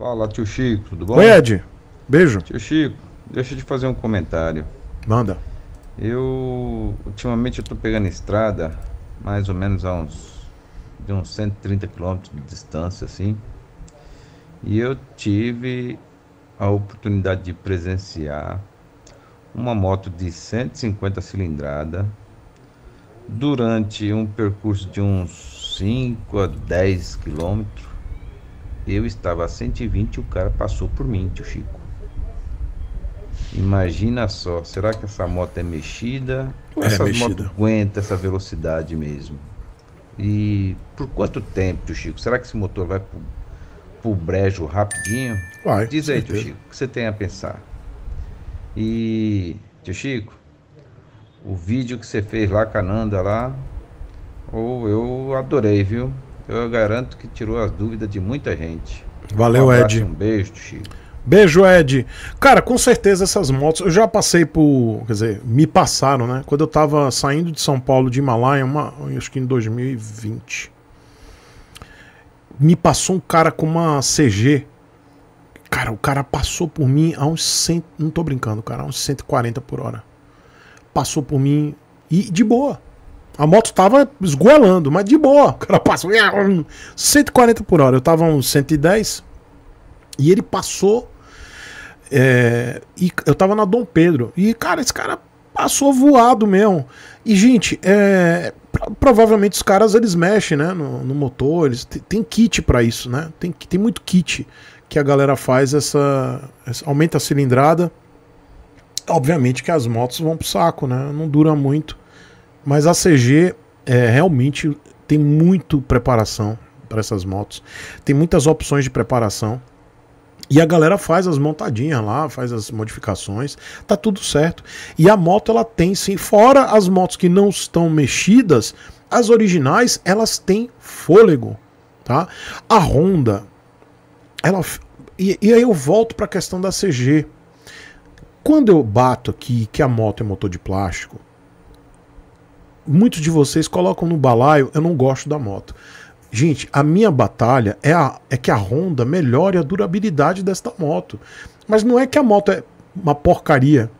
Fala, tio Chico, tudo bom? Oi, Ed. Beijo. Tio Chico, deixa eu te fazer um comentário. Manda. Eu, ultimamente, eu tô pegando estrada mais ou menos a uns, de uns 130 quilômetros de distância, assim. E eu tive a oportunidade de presenciar uma moto de 150 cilindrada durante um percurso de uns 5 a 10 quilômetros eu estava a 120 e o cara passou por mim, tio Chico. Imagina só, será que essa moto é mexida? Ou é essa mexida. moto aguenta essa velocidade mesmo? E por quanto tempo, tio Chico? Será que esse motor vai pro, pro brejo rapidinho? Vai, Diz aí, certeza. tio Chico, o que você tem a pensar? E, tio Chico, o vídeo que você fez lá com a Nanda lá, oh, eu adorei, viu? Eu garanto que tirou as dúvidas de muita gente. Valeu, um abraço, Ed. Um beijo, Chico. Beijo, Ed. Cara, com certeza essas motos. Eu já passei por. Quer dizer, me passaram, né? Quando eu tava saindo de São Paulo de Himalaia, uma, acho que em 2020. Me passou um cara com uma CG. Cara, o cara passou por mim a uns 100. Não tô brincando, cara, a uns 140 por hora. Passou por mim e de boa. A moto tava esgoelando, mas de boa. O cara passou 140 ah, por hora. Eu tava uns 110 e ele passou. É, e eu tava na Dom Pedro. E, cara, esse cara passou voado mesmo. E, gente, é, provavelmente os caras eles mexem né, no, no motor. Eles, tem, tem kit para isso, né? Tem, tem muito kit que a galera faz essa, essa, aumenta a cilindrada. Obviamente que as motos vão pro saco, né? Não dura muito. Mas a CG é, realmente tem muito preparação para essas motos. Tem muitas opções de preparação. E a galera faz as montadinhas lá, faz as modificações, tá tudo certo. E a moto ela tem sim, fora as motos que não estão mexidas, as originais elas têm fôlego, tá? A Honda, ela e, e aí eu volto para a questão da CG. Quando eu bato aqui que a moto é motor de plástico, muitos de vocês colocam no balaio, eu não gosto da moto. Gente, a minha batalha é, a, é que a Honda melhore a durabilidade desta moto. Mas não é que a moto é uma porcaria.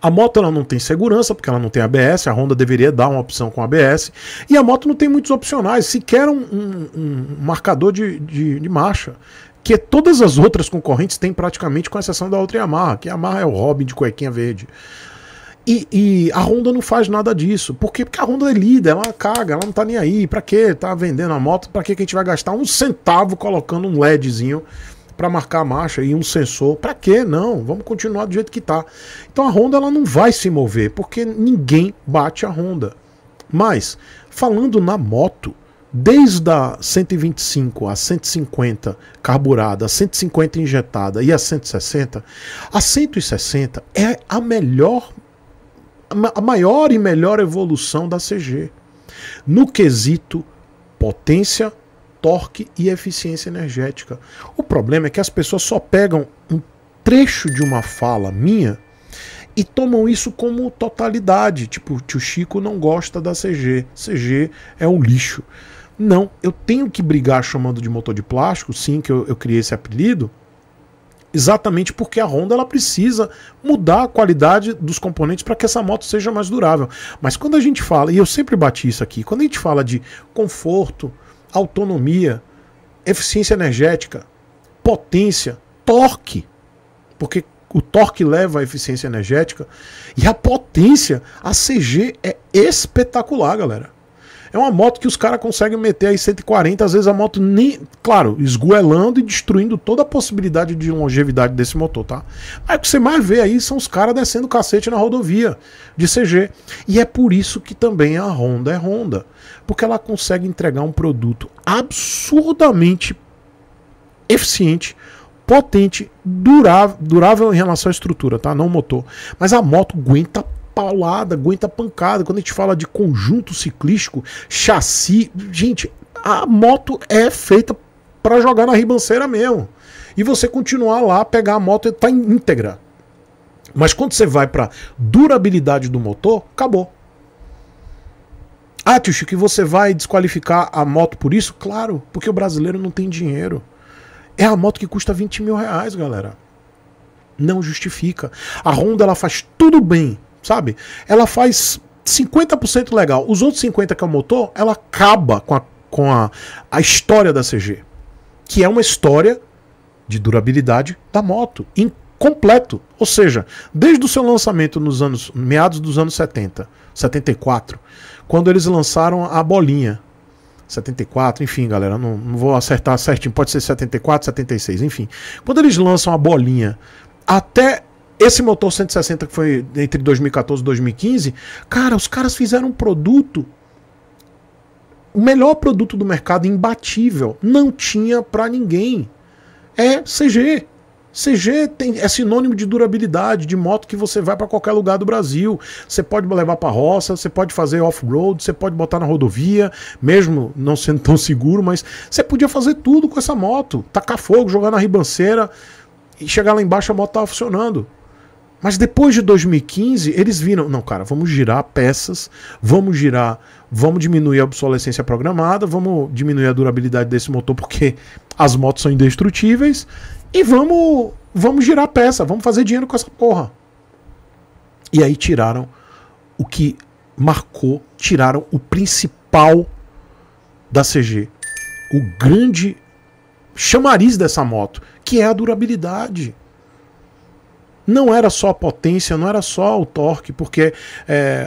A moto ela não tem segurança, porque ela não tem ABS, a Honda deveria dar uma opção com ABS, e a moto não tem muitos opcionais, sequer um, um, um marcador de, de, de, marcha, que todas as outras concorrentes têm praticamente, com exceção da outra Yamaha, que a Yamaha é o Robin de cuequinha verde. E, e, a Honda não faz nada disso. Por quê? Porque a Honda é líder, ela caga, ela não tá nem aí. Pra quê? Tá vendendo a moto, pra quê que a gente vai gastar um centavo colocando um LEDzinho para marcar a marcha e um sensor? Pra quê? Não, vamos continuar do jeito que tá. Então a Honda ela não vai se mover, porque ninguém bate a Honda. Mas, falando na moto, desde a 125 a 150 carburada, a 150 injetada e a 160, a 160 é a melhor a maior e melhor evolução da CG no quesito potência, torque e eficiência energética. O problema é que as pessoas só pegam um trecho de uma fala minha e tomam isso como totalidade. Tipo, tio Chico não gosta da CG, CG é um lixo. Não, eu tenho que brigar chamando de motor de plástico, sim, que eu, eu criei esse apelido, exatamente porque a Honda ela precisa mudar a qualidade dos componentes para que essa moto seja mais durável. Mas quando a gente fala, e eu sempre bati isso aqui, quando a gente fala de conforto, autonomia, eficiência energética, potência, torque, porque o torque leva à eficiência energética e a potência, a CG é espetacular, galera. É uma moto que os caras conseguem meter aí 140, às vezes a moto nem. Claro, esguelando e destruindo toda a possibilidade de longevidade desse motor, tá? Aí o que você mais vê aí são os caras descendo cacete na rodovia de CG. E é por isso que também a Honda é Honda. Porque ela consegue entregar um produto absurdamente eficiente potente, durável, durável em relação à estrutura, tá? Não motor. Mas a moto aguenta paulada, aguenta pancada. Quando a gente fala de conjunto ciclístico, chassi, gente, a moto é feita para jogar na ribanceira mesmo. E você continuar lá, pegar a moto e tá íntegra. Mas quando você vai para durabilidade do motor, acabou. Ah, tio Chico, você vai desqualificar a moto por isso? Claro, porque o brasileiro não tem dinheiro. É a moto que custa 20 mil reais, galera. Não justifica. A Honda ela faz tudo bem sabe? Ela faz 50% legal. Os outros 50% que é o motor, ela acaba com a, com a, a história da CG. Que é uma história de durabilidade da moto. incompleto. Ou seja, desde o seu lançamento nos anos meados dos anos 70, 74, quando eles lançaram a bolinha. 74, enfim, galera, não, não vou acertar certinho, pode ser 74, 76, enfim. Quando eles lançam a bolinha até esse motor 160 que foi entre 2014 e 2015, cara, os caras fizeram um produto o melhor produto do mercado imbatível, não tinha para ninguém. É CG. CG tem, é sinônimo de durabilidade, de moto que você vai para qualquer lugar do Brasil. Você pode levar para roça, você pode fazer off-road, você pode botar na rodovia, mesmo não sendo tão seguro, mas você podia fazer tudo com essa moto: tacar fogo, jogar na ribanceira e chegar lá embaixo a moto tava funcionando. Mas depois de 2015, eles viram, não, cara, vamos girar peças, vamos girar, vamos diminuir a obsolescência programada, vamos diminuir a durabilidade desse motor porque as motos são indestrutíveis e vamos, vamos girar peça, vamos fazer dinheiro com essa porra. E aí tiraram o que marcou, tiraram o principal da CG, o grande chamariz dessa moto, que é a durabilidade não era só a potência, não era só o torque, porque é,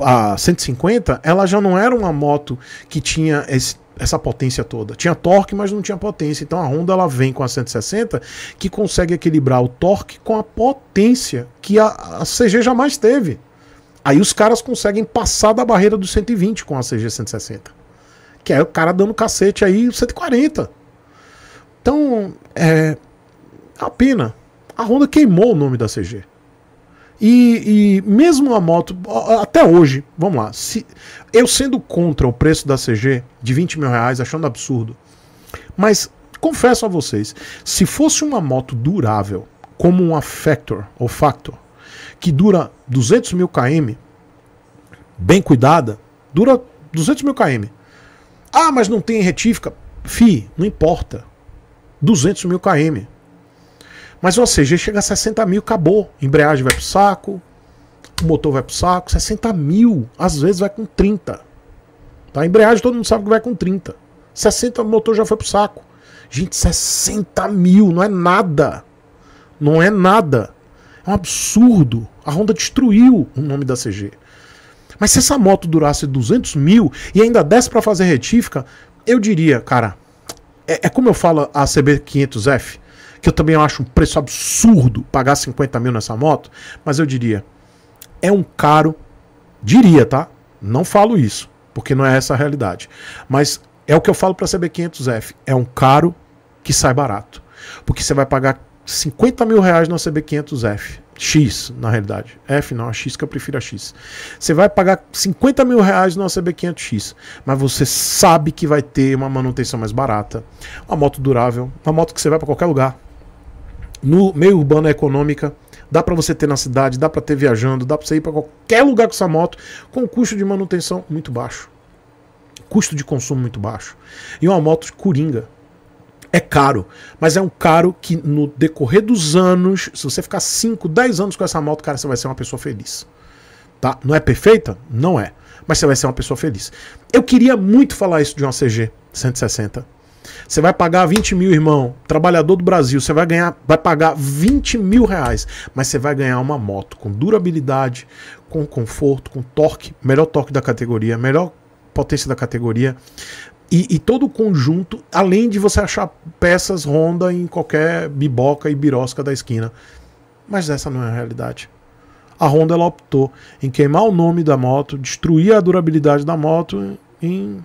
a, a 150 ela já não era uma moto que tinha esse essa potência toda. Tinha torque, mas não tinha potência. Então a Honda ela vem com a 160 que consegue equilibrar o torque com a potência que a, a CG jamais teve. Aí os caras conseguem passar da barreira dos 120 com a CG 160. Que é o cara dando cacete aí 140. Então, é, é uma pena a Honda queimou o nome da CG. E, e, mesmo a moto, até hoje, vamos lá, se, eu sendo contra o preço da CG de 20 mil reais, achando absurdo, mas confesso a vocês, se fosse uma moto durável, como uma Factor ou Factor, que dura 200 mil km, bem cuidada, dura 200 mil km. Ah, mas não tem retífica. Fi, não importa. 200 mil km. Mas o ACG chega a 60 mil, acabou. embreagem vai pro saco, o motor vai pro saco, 60 mil, às vezes vai com 30. Tá? A embreagem todo mundo sabe que vai com 30. 60 o motor já foi pro saco. Gente, 60 mil, não é nada. Não é nada. É um absurdo. A Honda destruiu o nome da CG. Mas se essa moto durasse 200 mil e ainda desse para fazer retífica, eu diria, cara, é, é como eu falo a CB500F que eu também acho um preço absurdo pagar 50 mil nessa moto, mas eu diria, é um caro, diria, tá? Não falo isso, porque não é essa a realidade. Mas é o que eu falo para CB500F, é um caro que sai barato, porque você vai pagar 50 mil reais na CB500F. X, na realidade. F não, a X que eu prefiro a X. Você vai pagar 50 mil reais na CB500X, mas você sabe que vai ter uma manutenção mais barata, uma moto durável, uma moto que você vai para qualquer lugar no meio urbano é econômica, dá para você ter na cidade, dá para ter viajando, dá para você ir para qualquer lugar com essa moto com um custo de manutenção muito baixo. Custo de consumo muito baixo. E uma moto coringa. É caro, mas é um caro que no decorrer dos anos, se você ficar 5, 10 anos com essa moto, cara, você vai ser uma pessoa feliz. Tá? Não é perfeita? Não é. Mas você vai ser uma pessoa feliz. Eu queria muito falar isso de uma CG 160 você vai pagar 20 mil, irmão, trabalhador do Brasil, você vai ganhar, vai pagar 20 mil reais, mas você vai ganhar uma moto com durabilidade, com conforto, com torque, melhor torque da categoria, melhor potência da categoria. E, e, todo o conjunto, além de você achar peças Honda em qualquer biboca e birosca da esquina. Mas essa não é a realidade. A Honda ela optou em queimar o nome da moto, destruir a durabilidade da moto, em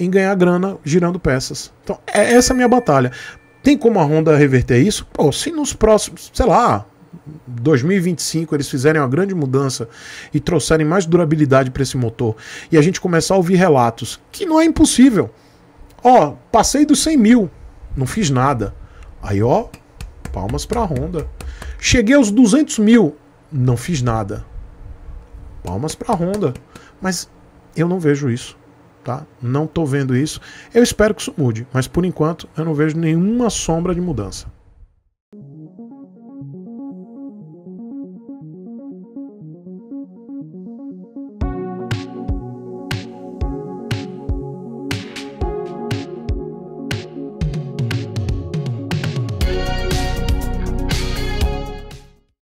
em ganhar grana girando peças. Então, é essa é a minha batalha. Tem como a Honda reverter isso? Pô, se nos próximos, sei lá, 2025 eles fizerem uma grande mudança e trouxerem mais durabilidade para esse motor e a gente começar a ouvir relatos, que não é impossível. Ó, passei dos 100 mil, não fiz nada. Aí, ó, palmas para a Honda. Cheguei aos 200 mil, não fiz nada. Palmas para a Honda. Mas eu não vejo isso. Tá? Não estou vendo isso. Eu espero que isso mude, mas por enquanto eu não vejo nenhuma sombra de mudança.